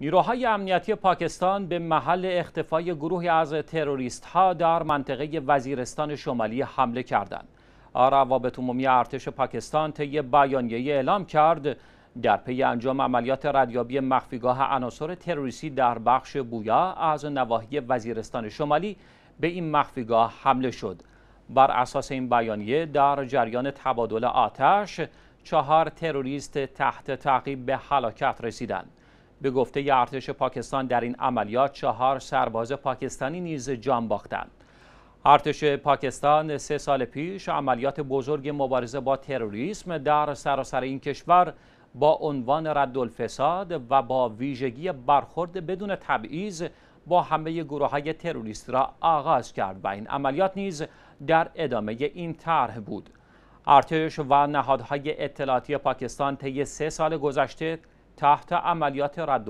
نیروهای امنیتی پاکستان به محل اختفای گروهی از تروریست ها در منطقه وزیرستان شمالی حمله کردند. روابط عمومی ارتش پاکستان طی بیانیه اعلام کرد در پی انجام عملیات ردیابی مخفیگاه عناصر تروریستی در بخش بویا از نواحی وزیرستان شمالی به این مخفیگاه حمله شد. بر اساس این بیانیه در جریان تبادل آتش چهار تروریست تحت تعقیب به هلاکت رسیدند. به گفته ارتش پاکستان در این عملیات چهار سرباز پاکستانی نیز جان باختند. ارتش پاکستان سه سال پیش عملیات بزرگ مبارزه با تروریسم در سراسر این کشور با عنوان ردالفساد و با ویژگی برخورد بدون تبعیض با همه گروه های تروریست را آغاز کرد و این عملیات نیز در ادامه این طرح بود. ارتش و نهادهای اطلاعاتی پاکستان طی سه سال گذشته تحت عملیات رد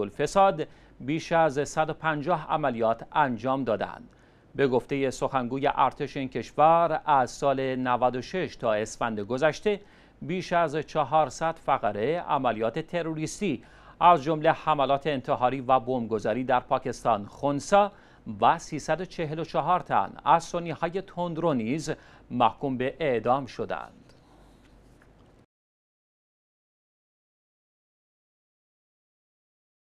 بیش از 150 عملیات انجام دادند. به گفته سخنگوی ارتش این کشور از سال 96 تا اسفند گذشته بیش از 400 فقره عملیات تروریستی از جمله حملات انتحاری و بمبگذاری در پاکستان خونسا و 344 تن از سنی های تندرو نیز محکوم به اعدام شدند.